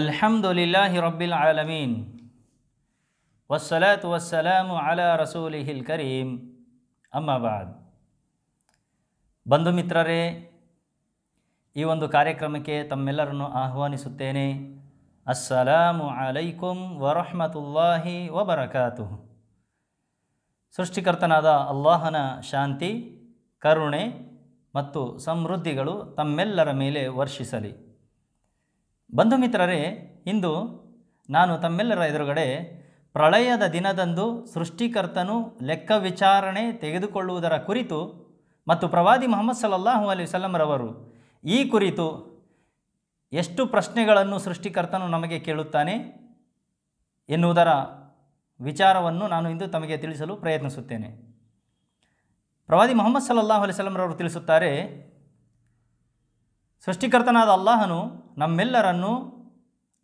الحمد لله رب العالمين والصلاة والسلام على رسوله الكريم أما بعد ಬಂಧು ಮಿತ್ರರೇ ಈ ಒಂದು ಕಾರ್ಯಕ್ರಮಕ್ಕೆ ತಮ್ಮೆಲ್ಲರನ್ನು ಆಹ್ವಾನಿಸುತ್ತೇನೆ ಅಸ್ಸಲಾಮು ಅಲೈಕುಂ ವರಹಮತುಲ್ಲಾಹಿ ವಬರಕಾತು ಸೃಷ್ಟಿಕರ್ತನಾದ ಅಲ್ಲಾಹನ ಶಾಂತಿ ಕರುಣೆ ಮತ್ತು ಸಮೃದ್ಧಿಗಳು ತಮ್ಮೆಲ್ಲರ ಮೇಲೆ ವರ್ಷಿಸಲಿ ಬಂಧು ಮಿತ್ರರೇ ಇಂದು ನಾನು ತಮ್ಮೆಲ್ಲರ ಎದುರುಗಡೆ ಪ್ರಳಯದ ದಿನದಂದು ಸೃಷ್ಟಿಕರ್ತನು ಲೆಕ್ಕ ವಿಚಾರಣೆ ತೆಗೆದುಕೊಳ್ಳುವುದರ ಕುರಿತು ಮತ್ತು ಪ್ರವಾದಿ ಮೊಹಮ್ಮದ್ ಸಲಲ್ಲಾಹು ಅಲಿ ವಸಲ್ಲಂರವರು ಈ ಕುರಿತು ಎಷ್ಟು ಪ್ರಶ್ನೆಗಳನ್ನು ಸೃಷ್ಟಿಕರ್ತನು ನಮಗೆ ಕೇಳುತ್ತಾನೆ ಎನ್ನುವುದರ ವಿಚಾರವನ್ನು ನಾನು ಇಂದು ತಮಗೆ ತಿಳಿಸಲು ಪ್ರಯತ್ನಿಸುತ್ತೇನೆ ಪ್ರವಾದಿ ಮೊಹಮ್ಮದ್ ಸಲಲ್ಲಾಹು ಅಲಿ ತಿಳಿಸುತ್ತಾರೆ ಸೃಷ್ಟಿಕರ್ತನಾದ ಅಲ್ಲಾಹನು ನಮ್ಮೆಲ್ಲರನ್ನು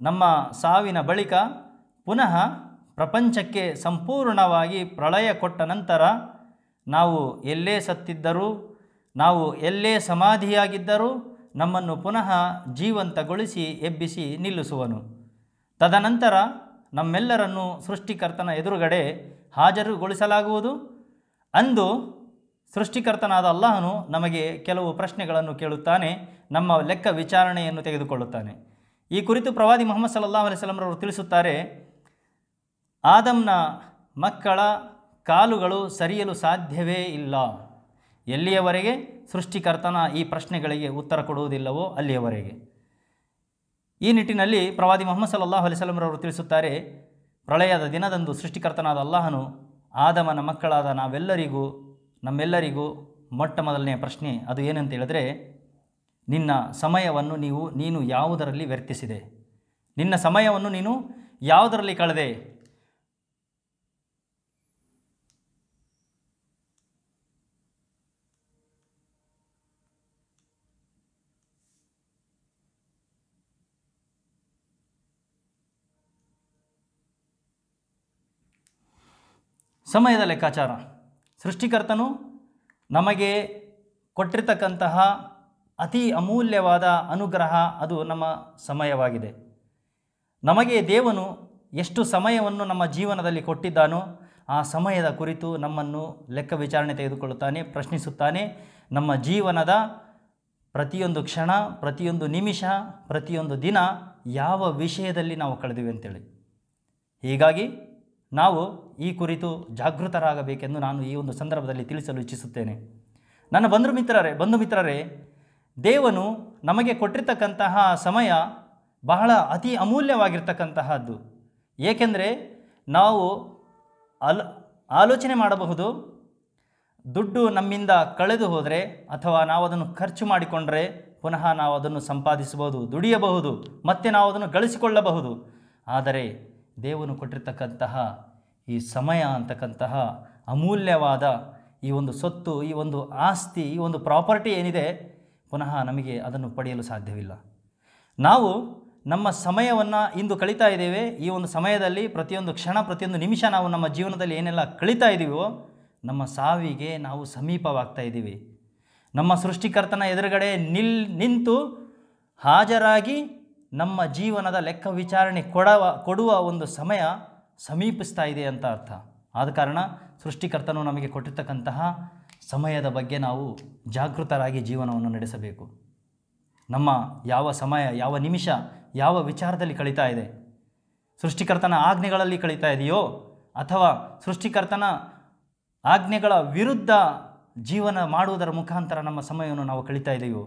ನಮ್ಮ ಸಾವಿನ ಬಳಿಕ ಪುನಃ ಪ್ರಪಂಚಕ್ಕೆ ಸಂಪೂರ್ಣವಾಗಿ ಪ್ರಳಯ ಕೊಟ್ಟ ನಂತರ ನಾವು ಎಲ್ಲೇ ಸತ್ತಿದ್ದರೂ ನಾವು ಎಲ್ಲೇ ಸಮಾಧಿಯಾಗಿದ್ದರೂ ನಮ್ಮನ್ನು ಪುನಃ ಜೀವಂತಗೊಳಿಸಿ ಎಬ್ಬಿಸಿ ನಿಲ್ಲಿಸುವನು ತದನಂತರ ನಮ್ಮೆಲ್ಲರನ್ನು ಸೃಷ್ಟಿಕರ್ತನ ಎದುರುಗಡೆ ಹಾಜರುಗೊಳಿಸಲಾಗುವುದು ಅಂದು ಸೃಷ್ಟಿಕರ್ತನಾದ ಅಲ್ಲಾಹನು ನಮಗೆ ಕೆಲವು ಪ್ರಶ್ನೆಗಳನ್ನು ಕೇಳುತ್ತಾನೆ ನಮ್ಮ ಲೆಕ್ಕ ವಿಚಾರಣೆಯನ್ನು ತೆಗೆದುಕೊಳ್ಳುತ್ತಾನೆ ಈ ಕುರಿತು ಪ್ರವಾದಿ ಮೊಹಮ್ಮದ್ ಸಲ್ಲಾ ಅಲಿಸ್ಲಮ್ರವರು ತಿಳಿಸುತ್ತಾರೆ ಆದಮ್ನ ಮಕ್ಕಳ ಕಾಲುಗಳು ಸರಿಯಲು ಸಾಧ್ಯವೇ ಇಲ್ಲ ಎಲ್ಲಿಯವರೆಗೆ ಸೃಷ್ಟಿಕರ್ತನ ಈ ಪ್ರಶ್ನೆಗಳಿಗೆ ಉತ್ತರ ಕೊಡುವುದಿಲ್ಲವೋ ಅಲ್ಲಿಯವರೆಗೆ ಈ ನಿಟ್ಟಿನಲ್ಲಿ ಪ್ರವಾದಿ ಮೊಹಮ್ಮದ್ ಸಲ್ಲಾಹು ಅಲಿಸ್ಲಮ್ರವರು ತಿಳಿಸುತ್ತಾರೆ ಪ್ರಳಯದ ದಿನದಂದು ಸೃಷ್ಟಿಕರ್ತನಾದ ಅಲ್ಲಾಹನು ಆದಮನ ಮಕ್ಕಳಾದ ನಾವೆಲ್ಲರಿಗೂ ನಮ್ಮೆಲ್ಲರಿಗೂ ಮೊಟ್ಟ ಮೊದಲನೆಯ ಪ್ರಶ್ನೆ ಅದು ಏನಂತ ಹೇಳಿದ್ರೆ ನಿನ್ನ ಸಮಯವನ್ನು ನೀವು ನೀನು ಯಾವುದರಲ್ಲಿ ವ್ಯರ್ಥಿಸಿದೆ ನಿನ್ನ ಸಮಯವನ್ನು ನೀನು ಯಾವುದರಲ್ಲಿ ಕಳೆದೆ ಸಮಯದ ಲೆಕ್ಕಾಚಾರ ಸೃಷ್ಟಿಕರ್ತನು ನಮಗೆ ಕೊಟ್ಟಿರ್ತಕ್ಕಂತಹ ಅತಿ ಅಮೂಲ್ಯವಾದ ಅನುಗ್ರಹ ಅದು ನಮ್ಮ ಸಮಯವಾಗಿದೆ ನಮಗೆ ದೇವನು ಎಷ್ಟು ಸಮಯವನ್ನು ನಮ್ಮ ಜೀವನದಲ್ಲಿ ಕೊಟ್ಟಿದ್ದಾನೋ ಆ ಸಮಯದ ಕುರಿತು ನಮ್ಮನ್ನು ಲೆಕ್ಕ ವಿಚಾರಣೆ ತೆಗೆದುಕೊಳ್ಳುತ್ತಾನೆ ಪ್ರಶ್ನಿಸುತ್ತಾನೆ ನಮ್ಮ ಜೀವನದ ಪ್ರತಿಯೊಂದು ಕ್ಷಣ ಪ್ರತಿಯೊಂದು ನಿಮಿಷ ಪ್ರತಿಯೊಂದು ದಿನ ಯಾವ ವಿಷಯದಲ್ಲಿ ನಾವು ಕಳೆದಿವೆ ಅಂತೇಳಿ ಹೀಗಾಗಿ ನಾವು ಈ ಕುರಿತು ಜಾಗೃತರಾಗಬೇಕೆಂದು ನಾನು ಈ ಒಂದು ಸಂದರ್ಭದಲ್ಲಿ ತಿಳಿಸಲು ಇಚ್ಛಿಸುತ್ತೇನೆ ನನ್ನ ಬಂಧು ಮಿತ್ರರೇ ಬಂಧು ಮಿತ್ರರೇ ದೇವನು ನಮಗೆ ಕೊಟ್ಟಿರ್ತಕ್ಕಂತಹ ಸಮಯ ಬಹಳ ಅತಿ ಅಮೂಲ್ಯವಾಗಿರ್ತಕ್ಕಂತಹದ್ದು ಏಕೆಂದರೆ ನಾವು ಅಲ್ ಆಲೋಚನೆ ಮಾಡಬಹುದು ದುಡ್ಡು ನಮ್ಮಿಂದ ಕಳೆದು ಹೋದರೆ ಅಥವಾ ನಾವು ಅದನ್ನು ಖರ್ಚು ಮಾಡಿಕೊಂಡರೆ ಪುನಃ ನಾವು ಅದನ್ನು ಸಂಪಾದಿಸಬಹುದು ದುಡಿಯಬಹುದು ಮತ್ತೆ ನಾವು ಅದನ್ನು ಗಳಿಸಿಕೊಳ್ಳಬಹುದು ಆದರೆ ದೇವನು ಕೊಟ್ಟಿರ್ತಕ್ಕಂತಹ ಈ ಸಮಯ ಅಂತಕ್ಕಂತಹ ಅಮೂಲ್ಯವಾದ ಈ ಒಂದು ಸೊತ್ತು ಈ ಒಂದು ಆಸ್ತಿ ಈ ಒಂದು ಪ್ರಾಪರ್ಟಿ ಏನಿದೆ ಪುನಃ ನಮಗೆ ಅದನ್ನು ಪಡೆಯಲು ಸಾಧ್ಯವಿಲ್ಲ ನಾವು ನಮ್ಮ ಸಮಯವನ್ನು ಇಂದು ಕಳೀತಾ ಇದ್ದೇವೆ ಈ ಒಂದು ಸಮಯದಲ್ಲಿ ಪ್ರತಿಯೊಂದು ಕ್ಷಣ ಪ್ರತಿಯೊಂದು ನಿಮಿಷ ನಾವು ನಮ್ಮ ಜೀವನದಲ್ಲಿ ಏನೆಲ್ಲ ಕಳೀತಾ ಇದ್ದೀವೋ ನಮ್ಮ ಸಾವಿಗೆ ನಾವು ಸಮೀಪವಾಗ್ತಾ ಇದ್ದೀವಿ ನಮ್ಮ ಸೃಷ್ಟಿಕರ್ತನ ಎದುರುಗಡೆ ನಿಲ್ ನಿಂತು ಹಾಜರಾಗಿ ನಮ್ಮ ಜೀವನದ ಲೆಕ್ಕ ವಿಚಾರಣೆ ಕೊಡವ ಕೊಡುವ ಒಂದು ಸಮಯ ಸಮೀಪಿಸ್ತಾ ಇದೆ ಅಂತ ಅರ್ಥ ಆದ ಕಾರಣ ಸೃಷ್ಟಿಕರ್ತನು ನಮಗೆ ಕೊಟ್ಟಿರ್ತಕ್ಕಂತಹ ಸಮಯದ ಬಗ್ಗೆ ನಾವು ಜಾಗೃತರಾಗಿ ಜೀವನವನ್ನು ನಡೆಸಬೇಕು ನಮ್ಮ ಯಾವ ಸಮಯ ಯಾವ ನಿಮಿಷ ಯಾವ ವಿಚಾರದಲ್ಲಿ ಕಳೀತಾ ಇದೆ ಸೃಷ್ಟಿಕರ್ತನ ಆಜ್ಞೆಗಳಲ್ಲಿ ಕಳೀತಾ ಇದೆಯೋ ಅಥವಾ ಸೃಷ್ಟಿಕರ್ತನ ಆಜ್ಞೆಗಳ ವಿರುದ್ಧ ಜೀವನ ಮಾಡುವುದರ ಮುಖಾಂತರ ನಮ್ಮ ಸಮಯವನ್ನು ನಾವು ಕಳೀತಾ ಇದೆಯೋ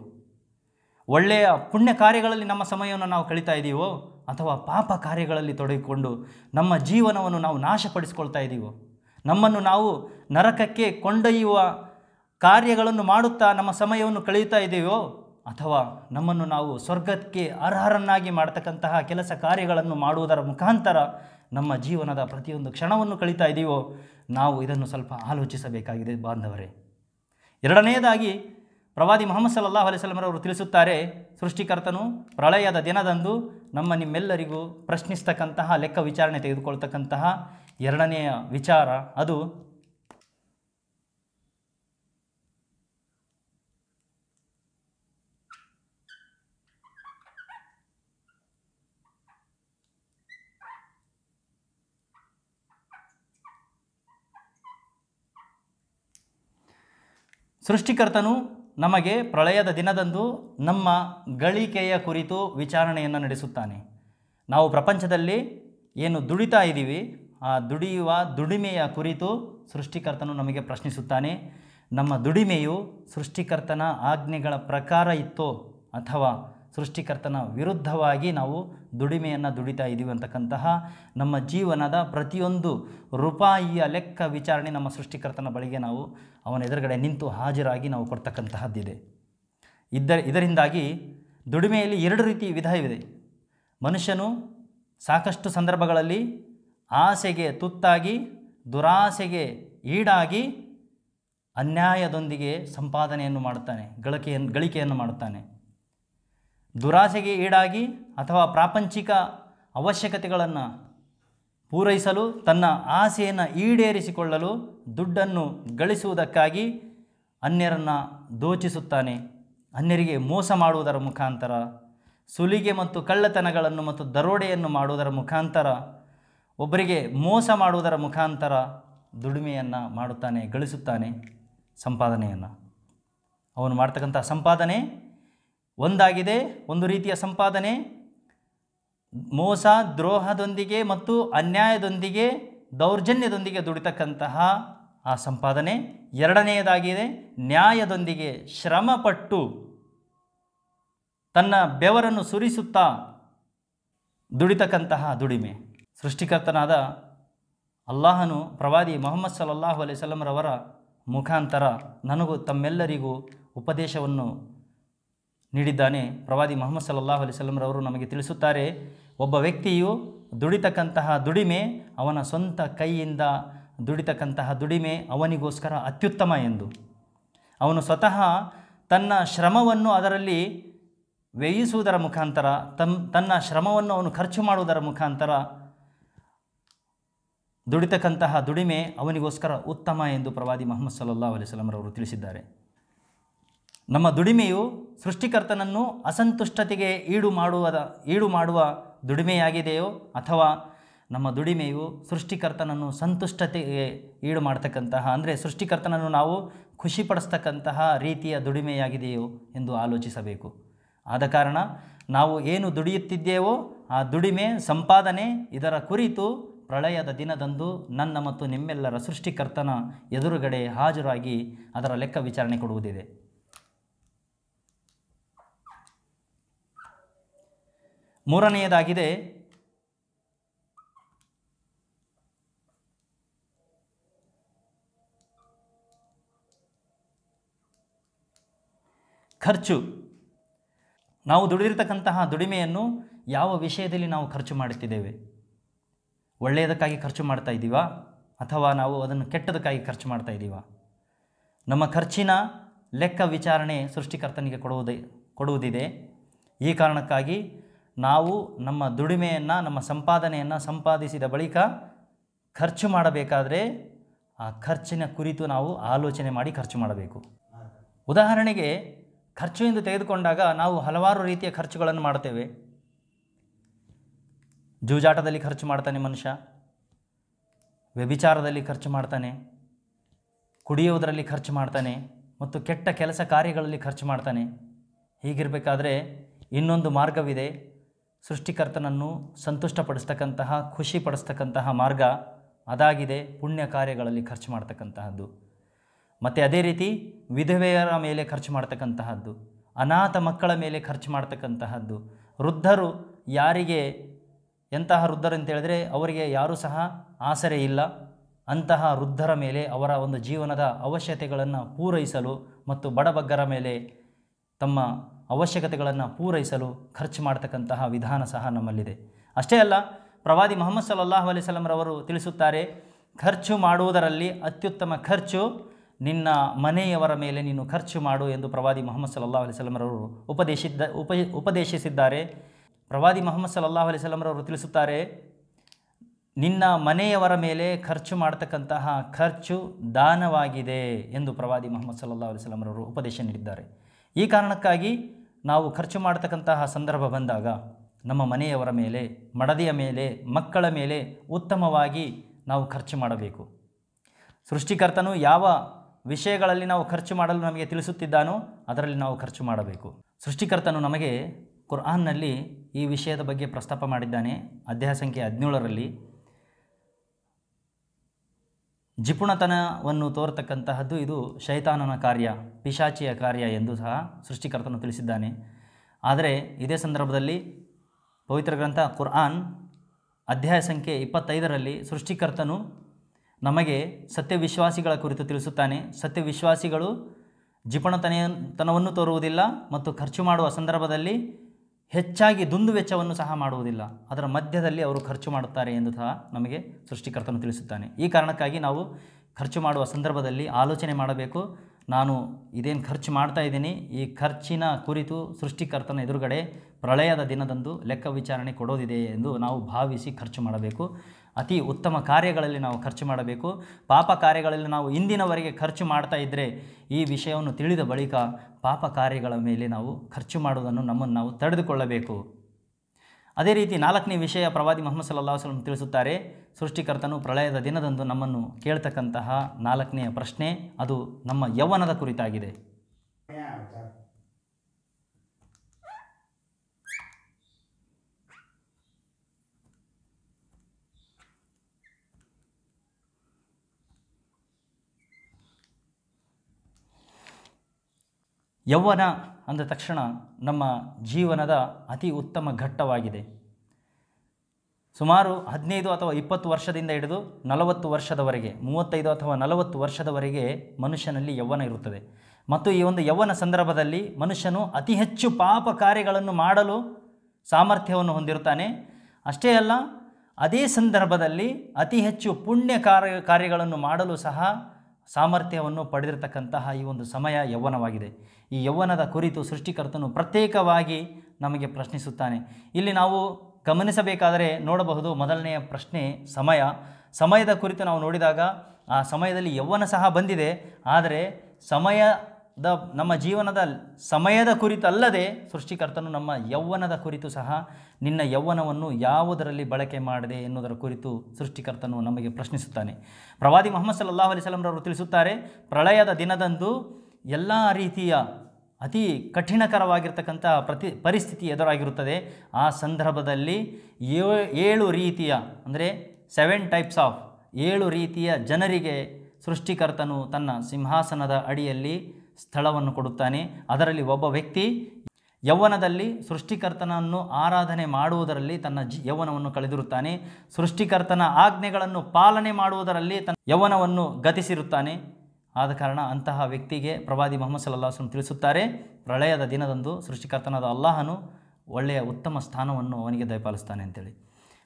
ಒಳ್ಳೆಯ ಪುಣ್ಯ ಕಾರ್ಯಗಳಲ್ಲಿ ನಮ್ಮ ಸಮಯವನ್ನು ನಾವು ಕಳೀತಾ ಇದೆಯೋ ಅಥವಾ ಪಾಪ ಕಾರ್ಯಗಳಲ್ಲಿ ತೊಡಗಿಕೊಂಡು ನಮ್ಮ ಜೀವನವನ್ನು ನಾವು ನಾಶಪಡಿಸಿಕೊಳ್ತಾ ಇದ್ದೀವೋ ನಮ್ಮನ್ನು ನಾವು ನರಕಕ್ಕೆ ಕೊಂಡೊಯ್ಯುವ ಕಾರ್ಯಗಳನ್ನು ಮಾಡುತ್ತಾ ನಮ್ಮ ಸಮಯವನ್ನು ಕಳೆಯುತ್ತಾ ಇದ್ದೀವೋ ಅಥವಾ ನಮ್ಮನ್ನು ನಾವು ಸ್ವರ್ಗಕ್ಕೆ ಅರ್ಹರನ್ನಾಗಿ ಮಾಡತಕ್ಕಂತಹ ಕೆಲಸ ಕಾರ್ಯಗಳನ್ನು ಮಾಡುವುದರ ಮುಖಾಂತರ ನಮ್ಮ ಜೀವನದ ಪ್ರತಿಯೊಂದು ಕ್ಷಣವನ್ನು ಕಳೀತಾ ಇದ್ದೀವೋ ನಾವು ಇದನ್ನು ಸ್ವಲ್ಪ ಆಲೋಚಿಸಬೇಕಾಗಿದೆ ಬಾಂಧವರೇ ಎರಡನೆಯದಾಗಿ ಪ್ರವಾದಿ ಮೊಹಮ್ಮದ್ ಸಲ್ಲಾಹ್ ಅವರು ತಿಳಿಸುತ್ತಾರೆ ಸೃಷ್ಟಿಕರ್ತನು ಪ್ರಳಯದ ದಿನದಂದು ನಮ್ಮ ನಿಮ್ಮೆಲ್ಲರಿಗೂ ಪ್ರಶ್ನಿಸ್ತಕ್ಕಂತಹ ಲೆಕ್ಕ ವಿಚಾರಣೆ ತೆಗೆದುಕೊಳ್ತಕ್ಕಂತಹ ಎರಡನೆಯ ವಿಚಾರ ಅದು ಸೃಷ್ಟಿಕರ್ತನು ನಮಗೆ ಪ್ರಳಯದ ದಿನದಂದು ನಮ್ಮ ಗಳಿಕೆಯ ಕುರಿತು ವಿಚಾರಣೆಯನ್ನು ನಡೆಸುತ್ತಾನೆ ನಾವು ಪ್ರಪಂಚದಲ್ಲಿ ಏನು ದುಡಿತಾ ಇದ್ದೀವಿ ಆ ದುಡಿಯುವ ದುಡಿಮೆಯ ಕುರಿತು ಸೃಷ್ಟಿಕರ್ತನು ನಮಗೆ ಪ್ರಶ್ನಿಸುತ್ತಾನೆ ನಮ್ಮ ದುಡಿಮೆಯು ಸೃಷ್ಟಿಕರ್ತನ ಆಜ್ಞೆಗಳ ಪ್ರಕಾರ ಇತ್ತೋ ಅಥವಾ ಸೃಷ್ಟಿಕರ್ತನ ವಿರುದ್ಧವಾಗಿ ನಾವು ದುಡಿಮೆಯನ್ನು ದುಡಿತಾ ಇದ್ದೀವಿ ಅಂತಕ್ಕಂತಹ ನಮ್ಮ ಜೀವನದ ಪ್ರತಿಯೊಂದು ರೂಪಾಯಿಯ ಲೆಕ್ಕ ವಿಚಾರಣೆ ನಮ್ಮ ಸೃಷ್ಟಿಕರ್ತನ ಬಳಿಗೆ ನಾವು ಅವನ ಎದುರುಗಡೆ ನಿಂತು ಹಾಜರಾಗಿ ನಾವು ಕೊಡ್ತಕ್ಕಂತಹದ್ದಿದೆ ಇದ್ದ ಇದರಿಂದಾಗಿ ದುಡಿಮೆಯಲ್ಲಿ ಎರಡು ರೀತಿ ವಿಧವಿದೆ ಮನುಷ್ಯನು ಸಾಕಷ್ಟು ಸಂದರ್ಭಗಳಲ್ಲಿ ಆಸೆಗೆ ತುತ್ತಾಗಿ ದುರಾಸೆಗೆ ಈಡಾಗಿ ಅನ್ಯಾಯದೊಂದಿಗೆ ಸಂಪಾದನೆಯನ್ನು ಮಾಡುತ್ತಾನೆ ಗಳಿಕೆಯನ್ನು ಗಳಿಕೆಯನ್ನು ಮಾಡುತ್ತಾನೆ ದುರಾಸೆಗೆ ಈಡಾಗಿ ಅಥವಾ ಪ್ರಾಪಂಚಿಕ ಅವಶ್ಯಕತೆಗಳನ್ನು ಪೂರೈಸಲು ತನ್ನ ಆಸೆಯನ್ನು ಈಡೇರಿಸಿಕೊಳ್ಳಲು ದುಡ್ಡನ್ನು ಗಳಿಸುವುದಕ್ಕಾಗಿ ಅನ್ಯರನ್ನು ದೋಚಿಸುತ್ತಾನೆ ಅನ್ಯರಿಗೆ ಮೋಸ ಮಾಡುವುದರ ಮುಖಾಂತರ ಸುಲಿಗೆ ಮತ್ತು ಕಳ್ಳತನಗಳನ್ನು ಮತ್ತು ದರೋಡೆಯನ್ನು ಮಾಡುವುದರ ಮುಖಾಂತರ ಒಬ್ಬರಿಗೆ ಮೋಸ ಮಾಡುವುದರ ಮುಖಾಂತರ ದುಡಿಮೆಯನ್ನು ಮಾಡುತ್ತಾನೆ ಗಳಿಸುತ್ತಾನೆ ಸಂಪಾದನೆಯನ್ನು ಅವನು ಮಾಡ್ತಕ್ಕಂಥ ಸಂಪಾದನೆ ಒಂದಾಗಿದೆ ಒಂದು ರೀತಿಯ ಸಂಪಾದನೆ ಮೋಸ ದ್ರೋಹದೊಂದಿಗೆ ಮತ್ತು ಅನ್ಯಾಯದೊಂದಿಗೆ ದೌರ್ಜನ್ಯದೊಂದಿಗೆ ದುಡಿತಕ್ಕಂತಹ ಆ ಸಂಪಾದನೆ ಎರಡನೆಯದಾಗಿದೆ ನ್ಯಾಯದೊಂದಿಗೆ ಶ್ರಮಪಟ್ಟು ತನ್ನ ಬೆವರನ್ನು ಸುರಿಸುತ್ತಾ ದುಡಿತಕ್ಕಂತಹ ದುಡಿಮೆ ಸೃಷ್ಟಿಕರ್ತನಾದ ಅಲ್ಲಾಹನು ಪ್ರವಾದಿ ಮೊಹಮ್ಮದ್ ಸಲಲ್ಲಾಹು ಅಲೈವಲ್ಲಮರವರ ಮುಖಾಂತರ ನನಗೂ ತಮ್ಮೆಲ್ಲರಿಗೂ ಉಪದೇಶವನ್ನು ನೀಡಿದ್ದಾನೆ ಪ್ರವಾದಿ ಮೊಹಮ್ಮದ್ ಸಲಹ್ ಅಲಿ ರವರು ನಮಗೆ ತಿಳಿಸುತ್ತಾರೆ ಒಬ್ಬ ವ್ಯಕ್ತಿಯು ದುಡಿತಕ್ಕಂತಹ ದುಡಿಮೆ ಅವನ ಸ್ವಂತ ಕೈಯಿಂದ ದುಡಿತಕ್ಕಂತಹ ದುಡಿಮೆ ಅವನಿಗೋಸ್ಕರ ಅತ್ಯುತ್ತಮ ಎಂದು ಅವನು ಸ್ವತಃ ತನ್ನ ಶ್ರಮವನ್ನು ಅದರಲ್ಲಿ ವ್ಯಯಿಸುವುದರ ಮುಖಾಂತರ ತನ್ನ ಶ್ರಮವನ್ನು ಅವನು ಖರ್ಚು ಮಾಡುವುದರ ಮುಖಾಂತರ ದುಡಿತಕ್ಕಂತಹ ದುಡಿಮೆ ಅವನಿಗೋಸ್ಕರ ಉತ್ತಮ ಎಂದು ಪ್ರವಾದಿ ಮೊಹಮ್ಮದ್ ಅಲಿ ಸಲಂರವರು ತಿಳಿಸಿದ್ದಾರೆ ನಮ್ಮ ದುಡಿಮೆಯು ಸೃಷ್ಟಿಕರ್ತನನ್ನು ಅಸಂತುಷ್ಟತೆಗೆ ಈಡು ಮಾಡುವ ಈಡು ಮಾಡುವ ದುಡಿಮೆಯಾಗಿದೆಯೋ ಅಥವಾ ನಮ್ಮ ದುಡಿಮೆಯು ಸೃಷ್ಟಿಕರ್ತನನ್ನು ಸಂತುಷ್ಟತೆಗೆ ಈಡು ಮಾಡ್ತಕ್ಕಂತಹ ಅಂದರೆ ಸೃಷ್ಟಿಕರ್ತನನ್ನು ನಾವು ಖುಷಿಪಡಿಸ್ತಕ್ಕಂತಹ ರೀತಿಯ ದುಡಿಮೆಯಾಗಿದೆಯೋ ಎಂದು ಆಲೋಚಿಸಬೇಕು ಆದ ಕಾರಣ ನಾವು ಏನು ದುಡಿಯುತ್ತಿದ್ದೇವೋ ಆ ದುಡಿಮೆ ಸಂಪಾದನೆ ಇದರ ಕುರಿತು ಪ್ರಳಯದ ದಿನದಂದು ನನ್ನ ಮತ್ತು ನಿಮ್ಮೆಲ್ಲರ ಸೃಷ್ಟಿಕರ್ತನ ಎದುರುಗಡೆ ಹಾಜರಾಗಿ ಅದರ ಲೆಕ್ಕ ವಿಚಾರಣೆ ಕೊಡುವುದಿದೆ ಮೂರನೆಯದಾಗಿದೆ ಖರ್ಚು ನಾವು ದುಡಿದಿರ್ತಕ್ಕಂತಹ ದುಡಿಮೆಯನ್ನು ಯಾವ ವಿಷಯದಲ್ಲಿ ನಾವು ಖರ್ಚು ಮಾಡುತ್ತಿದ್ದೇವೆ ಒಳ್ಳೆಯದಕ್ಕಾಗಿ ಖರ್ಚು ಮಾಡ್ತಾ ಇದ್ದೀವಾ ಅಥವಾ ನಾವು ಅದನ್ನು ಕೆಟ್ಟದಕ್ಕಾಗಿ ಖರ್ಚು ಮಾಡ್ತಾ ಇದ್ದೀವಾ ನಮ್ಮ ಖರ್ಚಿನ ಲೆಕ್ಕ ವಿಚಾರಣೆ ಸೃಷ್ಟಿಕರ್ತನಿಗೆ ಕೊಡುವುದೇ ಕೊಡುವುದಿದೆ ಈ ಕಾರಣಕ್ಕಾಗಿ ನಾವು ನಮ್ಮ ದುಡಿಮೆಯನ್ನು ನಮ್ಮ ಸಂಪಾದನೆಯನ್ನು ಸಂಪಾದಿಸಿದ ಬಳಿಕ ಖರ್ಚು ಮಾಡಬೇಕಾದರೆ ಆ ಖರ್ಚಿನ ಕುರಿತು ನಾವು ಆಲೋಚನೆ ಮಾಡಿ ಖರ್ಚು ಮಾಡಬೇಕು ಉದಾಹರಣೆಗೆ ಖರ್ಚು ಎಂದು ತೆಗೆದುಕೊಂಡಾಗ ನಾವು ಹಲವಾರು ರೀತಿಯ ಖರ್ಚುಗಳನ್ನು ಮಾಡ್ತೇವೆ ಜೂಜಾಟದಲ್ಲಿ ಖರ್ಚು ಮಾಡ್ತಾನೆ ಮನುಷ್ಯ ವ್ಯಭಿಚಾರದಲ್ಲಿ ಖರ್ಚು ಮಾಡ್ತಾನೆ ಕುಡಿಯೋದರಲ್ಲಿ ಖರ್ಚು ಮಾಡ್ತಾನೆ ಮತ್ತು ಕೆಟ್ಟ ಕೆಲಸ ಕಾರ್ಯಗಳಲ್ಲಿ ಖರ್ಚು ಮಾಡ್ತಾನೆ ಹೀಗಿರಬೇಕಾದ್ರೆ ಇನ್ನೊಂದು ಮಾರ್ಗವಿದೆ ಸೃಷ್ಟಿಕರ್ತನನ್ನು ಸಂತುಷ್ಟಪಡಿಸ್ತಕ್ಕಂತಹ ಖುಷಿ ಪಡಿಸ್ತಕ್ಕಂತಹ ಮಾರ್ಗ ಅದಾಗಿದೆ ಪುಣ್ಯ ಕಾರ್ಯಗಳಲ್ಲಿ ಖರ್ಚು ಮಾಡ್ತಕ್ಕಂತಹದ್ದು ಮತ್ತು ಅದೇ ರೀತಿ ವಿಧವೆಯರ ಮೇಲೆ ಖರ್ಚು ಮಾಡ್ತಕ್ಕಂತಹದ್ದು ಅನಾಥ ಮಕ್ಕಳ ಮೇಲೆ ಖರ್ಚು ಮಾಡ್ತಕ್ಕಂತಹದ್ದು ವೃದ್ಧರು ಯಾರಿಗೆ ಎಂತಹ ವೃದ್ಧರು ಅಂತೇಳಿದ್ರೆ ಅವರಿಗೆ ಯಾರೂ ಸಹ ಆಸರೆ ಇಲ್ಲ ಅಂತಹ ವೃದ್ಧರ ಮೇಲೆ ಅವರ ಒಂದು ಜೀವನದ ಅವಶ್ಯತೆಗಳನ್ನು ಪೂರೈಸಲು ಮತ್ತು ಬಡಬಗ್ಗರ ಮೇಲೆ ತಮ್ಮ ಅವಶ್ಯಕತೆಗಳನ್ನು ಪೂರೈಸಲು ಖರ್ಚು ಮಾಡತಕ್ಕಂತಹ ವಿಧಾನ ಸಹ ನಮ್ಮಲ್ಲಿದೆ ಅಷ್ಟೇ ಅಲ್ಲ ಪ್ರವಾದಿ ಮೊಹಮ್ಮದ್ ಸಲ್ಲಾಹು ಸಲಮರವರು ತಿಳಿಸುತ್ತಾರೆ ಖರ್ಚು ಮಾಡುವುದರಲ್ಲಿ ಅತ್ಯುತ್ತಮ ಖರ್ಚು ನಿನ್ನ ಮನೆಯವರ ಮೇಲೆ ನೀನು ಖರ್ಚು ಮಾಡು ಎಂದು ಪ್ರವಾದಿ ಮೊಹಮ್ಮದ್ ಸಲ್ಲಾಹು ಸಲಮರವರು ಉಪದೇಶಿದ್ದ ಉಪ ಉಪದೇಶಿಸಿದ್ದಾರೆ ಪ್ರವಾದಿ ಮೊಹಮ್ಮದ್ ಸಲ್ಲಾಹು ಅಲೈವಲಮ್ರವರು ತಿಳಿಸುತ್ತಾರೆ ನಿನ್ನ ಮನೆಯವರ ಮೇಲೆ ಖರ್ಚು ಮಾಡತಕ್ಕಂತಹ ಖರ್ಚು ದಾನವಾಗಿದೆ ಎಂದು ಪ್ರವಾದಿ ಮೊಹಮ್ಮದ್ ಅಲೈ ಸಲಮರವರು ಉಪದೇಶ ನೀಡಿದ್ದಾರೆ ಈ ಕಾರಣಕ್ಕಾಗಿ ನಾವು ಖರ್ಚು ಮಾಡತಕ್ಕಂತಹ ಸಂದರ್ಭ ಬಂದಾಗ ನಮ್ಮ ಮನೆಯವರ ಮೇಲೆ ಮಡದಿಯ ಮೇಲೆ ಮಕ್ಕಳ ಮೇಲೆ ಉತ್ತಮವಾಗಿ ನಾವು ಖರ್ಚು ಮಾಡಬೇಕು ಸೃಷ್ಟಿಕರ್ತನು ಯಾವ ವಿಷಯಗಳಲ್ಲಿ ನಾವು ಖರ್ಚು ಮಾಡಲು ನಮಗೆ ತಿಳಿಸುತ್ತಿದ್ದಾನೋ ಅದರಲ್ಲಿ ನಾವು ಖರ್ಚು ಮಾಡಬೇಕು ಸೃಷ್ಟಿಕರ್ತನು ನಮಗೆ ಕುರ್ಆನ್ನಲ್ಲಿ ಈ ವಿಷಯದ ಬಗ್ಗೆ ಪ್ರಸ್ತಾಪ ಮಾಡಿದ್ದಾನೆ ಅಧ್ಯಾಯ ಸಂಖ್ಯೆ ಹದಿನೇಳರಲ್ಲಿ ಜಿಪುಣತನವನ್ನು ತೋರ್ತಕ್ಕಂತಹದ್ದು ಇದು ಶೈತಾನನ ಕಾರ್ಯ ಪಿಶಾಚಿಯ ಕಾರ್ಯ ಎಂದು ಸಹ ಸೃಷ್ಟಿಕರ್ತನು ತಿಳಿಸಿದ್ದಾನೆ ಆದರೆ ಇದೇ ಸಂದರ್ಭದಲ್ಲಿ ಪವಿತ್ರ ಗ್ರಂಥ ಕುರ್ಆನ್ ಅಧ್ಯಾಯ ಸಂಖ್ಯೆ ಇಪ್ಪತ್ತೈದರಲ್ಲಿ ಸೃಷ್ಟಿಕರ್ತನು ನಮಗೆ ಸತ್ಯವಿಶ್ವಾಸಿಗಳ ಕುರಿತು ತಿಳಿಸುತ್ತಾನೆ ಸತ್ಯವಿಶ್ವಾಸಿಗಳು ಜಿಪುಣತನೆಯ ತನವನ್ನು ತೋರುವುದಿಲ್ಲ ಮತ್ತು ಖರ್ಚು ಮಾಡುವ ಸಂದರ್ಭದಲ್ಲಿ ಹೆಚ್ಚಾಗಿ ದುಂದು ವೆಚ್ಚವನ್ನು ಸಹ ಮಾಡುವುದಿಲ್ಲ ಅದರ ಮಧ್ಯದಲ್ಲಿ ಅವರು ಖರ್ಚು ಮಾಡುತ್ತಾರೆ ಎಂದು ಸಹ ನಮಗೆ ಸೃಷ್ಟಿಕರ್ತನು ತಿಳಿಸುತ್ತಾನೆ ಈ ಕಾರಣಕ್ಕಾಗಿ ನಾವು ಖರ್ಚು ಮಾಡುವ ಸಂದರ್ಭದಲ್ಲಿ ಆಲೋಚನೆ ಮಾಡಬೇಕು ನಾನು ಇದೇನು ಖರ್ಚು ಮಾಡ್ತಾ ಇದ್ದೀನಿ ಈ ಖರ್ಚಿನ ಕುರಿತು ಸೃಷ್ಟಿಕರ್ತನ ಎದುರುಗಡೆ ಪ್ರಳಯದ ದಿನದಂದು ಲೆಕ್ಕ ವಿಚಾರಣೆ ಕೊಡೋದಿದೆ ಎಂದು ನಾವು ಭಾವಿಸಿ ಖರ್ಚು ಮಾಡಬೇಕು ಅತಿ ಉತ್ತಮ ಕಾರ್ಯಗಳಲ್ಲಿ ನಾವು ಖರ್ಚು ಮಾಡಬೇಕು ಪಾಪ ಕಾರ್ಯಗಳಲ್ಲಿ ನಾವು ಇಂದಿನವರೆಗೆ ಖರ್ಚು ಮಾಡ್ತಾ ಇದ್ದರೆ ಈ ವಿಷಯವನ್ನು ತಿಳಿದ ಬಳಿಕ ಪಾಪ ಕಾರ್ಯಗಳ ಮೇಲೆ ನಾವು ಖರ್ಚು ಮಾಡುವುದನ್ನು ನಮ್ಮನ್ನು ನಾವು ತಡೆದುಕೊಳ್ಳಬೇಕು ಅದೇ ರೀತಿ ನಾಲ್ಕನೇ ವಿಷಯ ಪ್ರವಾದಿ ಮೊಹಮ್ಮದ್ ಸಲ್ಲಾ ವಸಲಂ ತಿಳಿಸುತ್ತಾರೆ ಸೃಷ್ಟಿಕರ್ತನು ಪ್ರಳಯದ ದಿನದಂದು ನಮ್ಮನ್ನು ಕೇಳ್ತಕ್ಕಂತಹ ನಾಲ್ಕನೆಯ ಪ್ರಶ್ನೆ ಅದು ನಮ್ಮ ಯೌವನದ ಕುರಿತಾಗಿದೆ ಯೌವನ ಅಂದ ತಕ್ಷಣ ನಮ್ಮ ಜೀವನದ ಅತಿ ಉತ್ತಮ ಘಟ್ಟವಾಗಿದೆ ಸುಮಾರು ಹದಿನೈದು ಅಥವಾ ಇಪ್ಪತ್ತು ವರ್ಷದಿಂದ ಹಿಡಿದು ನಲವತ್ತು ವರ್ಷದವರೆಗೆ ಮೂವತ್ತೈದು ಅಥವಾ ನಲವತ್ತು ವರ್ಷದವರೆಗೆ ಮನುಷ್ಯನಲ್ಲಿ ಯೌವನ ಇರುತ್ತದೆ ಮತ್ತು ಈ ಒಂದು ಯೌವನ ಸಂದರ್ಭದಲ್ಲಿ ಮನುಷ್ಯನು ಅತಿ ಹೆಚ್ಚು ಪಾಪ ಕಾರ್ಯಗಳನ್ನು ಮಾಡಲು ಸಾಮರ್ಥ್ಯವನ್ನು ಹೊಂದಿರುತ್ತಾನೆ ಅಷ್ಟೇ ಅಲ್ಲ ಅದೇ ಸಂದರ್ಭದಲ್ಲಿ ಅತಿ ಹೆಚ್ಚು ಪುಣ್ಯ ಕಾರ್ಯ ಕಾರ್ಯಗಳನ್ನು ಮಾಡಲು ಸಹ ಸಾಮರ್ಥ್ಯವನ್ನು ಪಡೆದಿರತಕ್ಕಂತಹ ಈ ಒಂದು ಸಮಯ ಯೌವನವಾಗಿದೆ ಈ ಯೌವನದ ಕುರಿತು ಸೃಷ್ಟಿಕರ್ತನು ಪ್ರತ್ಯೇಕವಾಗಿ ನಮಗೆ ಪ್ರಶ್ನಿಸುತ್ತಾನೆ ಇಲ್ಲಿ ನಾವು ಗಮನಿಸಬೇಕಾದರೆ ನೋಡಬಹುದು ಮೊದಲನೆಯ ಪ್ರಶ್ನೆ ಸಮಯ ಸಮಯದ ಕುರಿತು ನಾವು ನೋಡಿದಾಗ ಆ ಸಮಯದಲ್ಲಿ ಯೌವನ ಸಹ ಬಂದಿದೆ ಆದರೆ ಸಮಯದ ನಮ್ಮ ಜೀವನದ ಸಮಯದ ಕುರಿತಲ್ಲದೆ ಸೃಷ್ಟಿಕರ್ತನು ನಮ್ಮ ಯೌವನದ ಕುರಿತು ಸಹ ನಿನ್ನ ಯೌವನವನ್ನು ಯಾವುದರಲ್ಲಿ ಬಳಕೆ ಮಾಡಿದೆ ಎನ್ನುವುದರ ಕುರಿತು ಸೃಷ್ಟಿಕರ್ತನು ನಮಗೆ ಪ್ರಶ್ನಿಸುತ್ತಾನೆ ಪ್ರವಾದಿ ಮೊಹಮ್ಮದ್ ಅಲಿ ಸಲಂರವರು ತಿಳಿಸುತ್ತಾರೆ ಪ್ರಳಯದ ದಿನದಂದು ಎಲ್ಲ ರೀತಿಯ ಅತಿ ಕಠಿಣಕರವಾಗಿರ್ತಕ್ಕಂಥ ಪ್ರತಿ ಪರಿಸ್ಥಿತಿ ಎದುರಾಗಿರುತ್ತದೆ ಆ ಸಂದರ್ಭದಲ್ಲಿ ಏಳು ರೀತಿಯ ಅಂದರೆ ಸೆವೆನ್ ಟೈಪ್ಸ್ ಆಫ್ ಏಳು ರೀತಿಯ ಜನರಿಗೆ ಸೃಷ್ಟಿಕರ್ತನು ತನ್ನ ಸಿಂಹಾಸನದ ಅಡಿಯಲ್ಲಿ ಸ್ಥಳವನ್ನು ಕೊಡುತ್ತಾನೆ ಅದರಲ್ಲಿ ಒಬ್ಬ ವ್ಯಕ್ತಿ ಯೌವನದಲ್ಲಿ ಸೃಷ್ಟಿಕರ್ತನನ್ನು ಆರಾಧನೆ ಮಾಡುವುದರಲ್ಲಿ ತನ್ನ ಜಿ ಯೌವನವನ್ನು ಕಳೆದಿರುತ್ತಾನೆ ಸೃಷ್ಟಿಕರ್ತನ ಆಜ್ಞೆಗಳನ್ನು ಪಾಲನೆ ಮಾಡುವುದರಲ್ಲಿ ತನ್ನ ಯೌವನವನ್ನು ಗತಿಸಿರುತ್ತಾನೆ ಆದ ಕಾರಣ ಅಂತಹ ವ್ಯಕ್ತಿಗೆ ಪ್ರವಾದಿ ಮೊಹಮ್ಮದ್ ಸಲ್ಲಾಹನ್ ತಿಳಿಸುತ್ತಾರೆ ಪ್ರಳಯದ ದಿನದಂದು ಸೃಷ್ಟಿಕರ್ತನಾದ ಅಲ್ಲಾಹನು ಒಳ್ಳೆಯ ಉತ್ತಮ ಸ್ಥಾನವನ್ನು ಅವನಿಗೆ ದಯಪಾಲಿಸ್ತಾನೆ ಅಂತೇಳಿ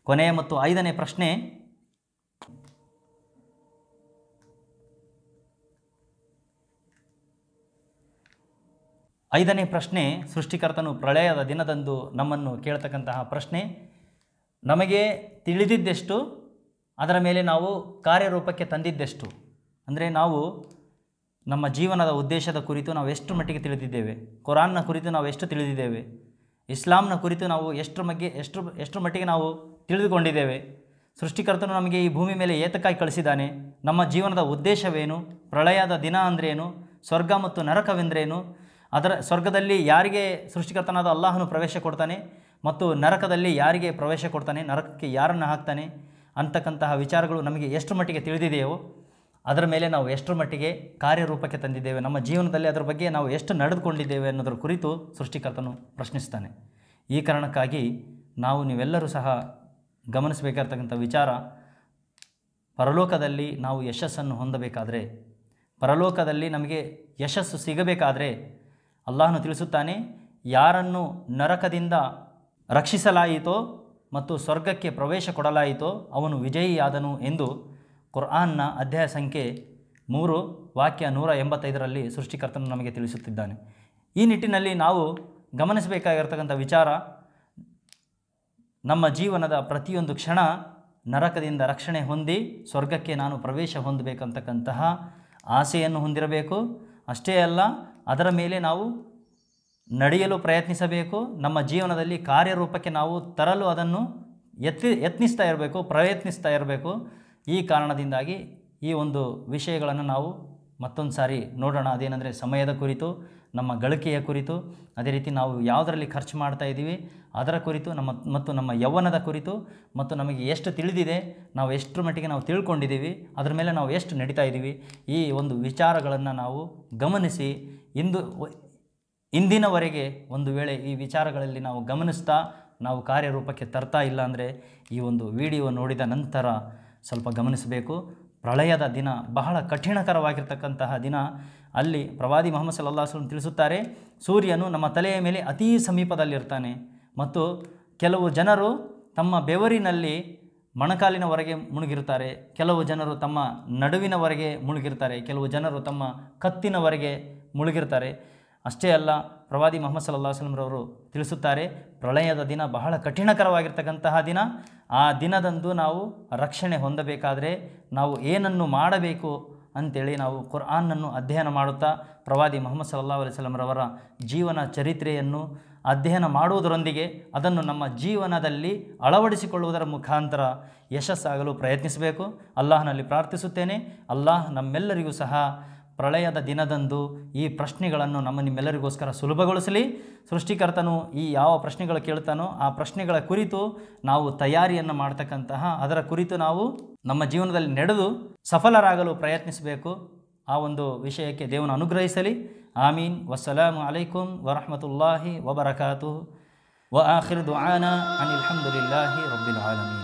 ಕೊನೆಯ ಮತ್ತು ಐದನೇ ಪ್ರಶ್ನೆ ಐದನೇ ಪ್ರಶ್ನೆ ಸೃಷ್ಟಿಕರ್ತನು ಪ್ರಳಯದ ದಿನದಂದು ನಮ್ಮನ್ನು ಕೇಳ್ತಕ್ಕಂತಹ ಪ್ರಶ್ನೆ ನಮಗೆ ತಿಳಿದಿದ್ದೆಷ್ಟು ಅದರ ಮೇಲೆ ನಾವು ಕಾರ್ಯರೂಪಕ್ಕೆ ತಂದಿದ್ದೆಷ್ಟು ಅಂದರೆ ನಾವು ನಮ್ಮ ಜೀವನದ ಉದ್ದೇಶದ ಕುರಿತು ನಾವು ಎಷ್ಟು ಮಟ್ಟಿಗೆ ತಿಳಿದಿದ್ದೇವೆ ಕುರಾನ್ನ ಕುರಿತು ನಾವು ಎಷ್ಟು ತಿಳಿದಿದ್ದೇವೆ ಇಸ್ಲಾಂನ ಕುರಿತು ನಾವು ಎಷ್ಟರ ಬಗ್ಗೆ ಎಷ್ಟು ಎಷ್ಟು ಮಟ್ಟಿಗೆ ನಾವು ತಿಳಿದುಕೊಂಡಿದ್ದೇವೆ ಸೃಷ್ಟಿಕರ್ತನು ನಮಗೆ ಈ ಭೂಮಿ ಮೇಲೆ ಏತಕ್ಕಾಗಿ ಕಳಿಸಿದ್ದಾನೆ ನಮ್ಮ ಜೀವನದ ಉದ್ದೇಶವೇನು ಪ್ರಳಯದ ದಿನ ಅಂದ್ರೇನು ಸ್ವರ್ಗ ಮತ್ತು ನರಕವೆಂದ್ರೇನು ಅದರ ಸ್ವರ್ಗದಲ್ಲಿ ಯಾರಿಗೆ ಸೃಷ್ಟಿಕರ್ತನಾದ ಅಲ್ಲಾಹನು ಪ್ರವೇಶ ಕೊಡ್ತಾನೆ ಮತ್ತು ನರಕದಲ್ಲಿ ಯಾರಿಗೆ ಪ್ರವೇಶ ಕೊಡ್ತಾನೆ ನರಕಕ್ಕೆ ಯಾರನ್ನು ಹಾಕ್ತಾನೆ ಅಂತಕ್ಕಂತಹ ವಿಚಾರಗಳು ನಮಗೆ ಎಷ್ಟು ಮಟ್ಟಿಗೆ ತಿಳಿದಿದೆಯೋ ಅದರ ಮೇಲೆ ನಾವು ಎಷ್ಟು ಮಟ್ಟಿಗೆ ಕಾರ್ಯರೂಪಕ್ಕೆ ತಂದಿದ್ದೇವೆ ನಮ್ಮ ಜೀವನದಲ್ಲಿ ಅದರ ಬಗ್ಗೆ ನಾವು ಎಷ್ಟು ನಡೆದುಕೊಂಡಿದ್ದೇವೆ ಅನ್ನೋದರ ಕುರಿತು ಸೃಷ್ಟಿಕರ್ತನು ಪ್ರಶ್ನಿಸ್ತಾನೆ ಈ ಕಾರಣಕ್ಕಾಗಿ ನಾವು ನೀವೆಲ್ಲರೂ ಸಹ ಗಮನಿಸಬೇಕಿರ್ತಕ್ಕಂಥ ವಿಚಾರ ಪರಲೋಕದಲ್ಲಿ ನಾವು ಯಶಸ್ಸನ್ನು ಹೊಂದಬೇಕಾದರೆ ಪರಲೋಕದಲ್ಲಿ ನಮಗೆ ಯಶಸ್ಸು ಸಿಗಬೇಕಾದರೆ ಅಲ್ಲಾಹನು ತಿಳಿಸುತ್ತಾನೆ ಯಾರನ್ನು ನರಕದಿಂದ ರಕ್ಷಿಸಲಾಯಿತೋ ಮತ್ತು ಸ್ವರ್ಗಕ್ಕೆ ಪ್ರವೇಶ ಕೊಡಲಾಯಿತೋ ಅವನು ವಿಜಯಿಯಾದನು ಎಂದು ಕುರ್ಆನ್ನ ಅಧ್ಯಾಯ ಸಂಖ್ಯೆ ಮೂರು ವಾಕ್ಯ ನೂರ ಎಂಬತ್ತೈದರಲ್ಲಿ ಸೃಷ್ಟಿಕರ್ತನು ನಮಗೆ ತಿಳಿಸುತ್ತಿದ್ದಾನೆ ಈ ನಿಟ್ಟಿನಲ್ಲಿ ನಾವು ಗಮನಿಸಬೇಕಾಗಿರ್ತಕ್ಕಂಥ ವಿಚಾರ ನಮ್ಮ ಜೀವನದ ಪ್ರತಿಯೊಂದು ಕ್ಷಣ ನರಕದಿಂದ ರಕ್ಷಣೆ ಹೊಂದಿ ಸ್ವರ್ಗಕ್ಕೆ ನಾನು ಪ್ರವೇಶ ಹೊಂದಬೇಕಂತಕ್ಕಂತಹ ಆಸೆಯನ್ನು ಹೊಂದಿರಬೇಕು ಅಷ್ಟೇ ಅಲ್ಲ ಅದರ ಮೇಲೆ ನಾವು ನಡೆಯಲು ಪ್ರಯತ್ನಿಸಬೇಕು ನಮ್ಮ ಜೀವನದಲ್ಲಿ ಕಾರ್ಯರೂಪಕ್ಕೆ ನಾವು ತರಲು ಅದನ್ನು ಯತ್ನಿ ಯತ್ನಿಸ್ತಾ ಇರಬೇಕು ಪ್ರಯತ್ನಿಸ್ತಾ ಇರಬೇಕು ಈ ಕಾರಣದಿಂದಾಗಿ ಈ ಒಂದು ವಿಷಯಗಳನ್ನು ನಾವು ಮತ್ತೊಂದು ಸಾರಿ ನೋಡೋಣ ಅದೇನೆಂದರೆ ಸಮಯದ ಕುರಿತು ನಮ್ಮ ಗಳಿಕೆಯ ಕುರಿತು ಅದೇ ರೀತಿ ನಾವು ಯಾವುದರಲ್ಲಿ ಖರ್ಚು ಮಾಡ್ತಾ ಇದ್ದೀವಿ ಅದರ ಕುರಿತು ನಮ್ಮ ಮತ್ತು ನಮ್ಮ ಯೌವನದ ಕುರಿತು ಮತ್ತು ನಮಗೆ ಎಷ್ಟು ತಿಳಿದಿದೆ ನಾವು ಎಷ್ಟರ ಮಟ್ಟಿಗೆ ನಾವು ತಿಳ್ಕೊಂಡಿದ್ದೀವಿ ಅದರ ಮೇಲೆ ನಾವು ಎಷ್ಟು ನಡೀತಾ ಇದ್ದೀವಿ ಈ ಒಂದು ವಿಚಾರಗಳನ್ನು ನಾವು ಗಮನಿಸಿ ಇಂದು ಇಂದಿನವರೆಗೆ ಒಂದು ವೇಳೆ ಈ ವಿಚಾರಗಳಲ್ಲಿ ನಾವು ಗಮನಿಸ್ತಾ ನಾವು ಕಾರ್ಯರೂಪಕ್ಕೆ ತರ್ತಾ ಇಲ್ಲ ಅಂದರೆ ಈ ಒಂದು ವಿಡಿಯೋ ನೋಡಿದ ನಂತರ ಸ್ವಲ್ಪ ಗಮನಿಸಬೇಕು ಪ್ರಳಯದ ದಿನ ಬಹಳ ಕಠಿಣಕರವಾಗಿರ್ತಕ್ಕಂತಹ ದಿನ ಅಲ್ಲಿ ಪ್ರವಾದಿ ಮೊಹಮ್ಮದ್ ಸಲ್ಲಾ ತಿಳಿಸುತ್ತಾರೆ ಸೂರ್ಯನು ನಮ್ಮ ತಲೆಯ ಮೇಲೆ ಅತೀ ಸಮೀಪದಲ್ಲಿರ್ತಾನೆ ಮತ್ತು ಕೆಲವು ಜನರು ತಮ್ಮ ಬೆವರಿನಲ್ಲಿ ಮೊಣಕಾಲಿನವರೆಗೆ ಮುಳುಗಿರ್ತಾರೆ ಕೆಲವು ಜನರು ತಮ್ಮ ನಡುವಿನವರೆಗೆ ಮುಳುಗಿರ್ತಾರೆ ಕೆಲವು ಜನರು ತಮ್ಮ ಕತ್ತಿನವರೆಗೆ ಮುಳುಗಿರ್ತಾರೆ ಅಷ್ಟೇ ಅಲ್ಲ ಪ್ರವಾದಿ ಮೊಹಮ್ಮದ್ ಸಲಹಾ ವಸ್ಲಮ್ರವರು ತಿಳಿಸುತ್ತಾರೆ ಪ್ರಳಯದ ದಿನ ಬಹಳ ಕಠಿಣಕರವಾಗಿರ್ತಕ್ಕಂತಹ ದಿನ ಆ ದಿನದಂದು ನಾವು ರಕ್ಷಣೆ ಹೊಂದಬೇಕಾದರೆ ನಾವು ಏನನ್ನು ಮಾಡಬೇಕು ಅಂಥೇಳಿ ನಾವು ಕುರ್ಆನ್ನನ್ನು ಅಧ್ಯಯನ ಮಾಡುತ್ತಾ ಪ್ರವಾದಿ ಮೊಹಮ್ಮದ್ ಸಲ್ಲಾ ಅಲೈವಲಮ್ರವರ ಜೀವನ ಚರಿತ್ರೆಯನ್ನು ಅಧ್ಯಯನ ಮಾಡುವುದರೊಂದಿಗೆ ಅದನ್ನು ನಮ್ಮ ಜೀವನದಲ್ಲಿ ಅಳವಡಿಸಿಕೊಳ್ಳುವುದರ ಮುಖಾಂತರ ಯಶಸ್ಸಾಗಲು ಪ್ರಯತ್ನಿಸಬೇಕು ಅಲ್ಲಾಹನಲ್ಲಿ ಪ್ರಾರ್ಥಿಸುತ್ತೇನೆ ಅಲ್ಲಾಹ್ ನಮ್ಮೆಲ್ಲರಿಗೂ ಸಹ ಪ್ರಳಯದ ದಿನದಂದು ಈ ಪ್ರಶ್ನೆಗಳನ್ನು ನಮ್ಮ ನಿಮ್ಮೆಲ್ಲರಿಗೋಸ್ಕರ ಸುಲಭಗೊಳಿಸಲಿ ಸೃಷ್ಟಿಕರ್ತನು ಈ ಯಾವ ಪ್ರಶ್ನೆಗಳು ಕೇಳ್ತಾನೋ ಆ ಪ್ರಶ್ನೆಗಳ ಕುರಿತು ನಾವು ತಯಾರಿಯನ್ನು ಮಾಡ್ತಕ್ಕಂತಹ ಅದರ ಕುರಿತು ನಾವು ನಮ್ಮ ಜೀವನದಲ್ಲಿ ನಡೆದು ಸಫಲರಾಗಲು ಪ್ರಯತ್ನಿಸಬೇಕು ಆ ಒಂದು ವಿಷಯಕ್ಕೆ ದೇವನು ಅನುಗ್ರಹಿಸಲಿ ಆಮೀನ್ ವಸ್ಸಲಾಮ್ ಅಲೈಕುಂ ವರಹಮತುಲ್ಲಾಹಿ ವಬರಕಾತು ವ ದುಆನಾ ಹಮ್ದುಲಿಲ್ಲಾಹಿ ರಬ್ಬಿಲ್ ಆಲಮೀನ್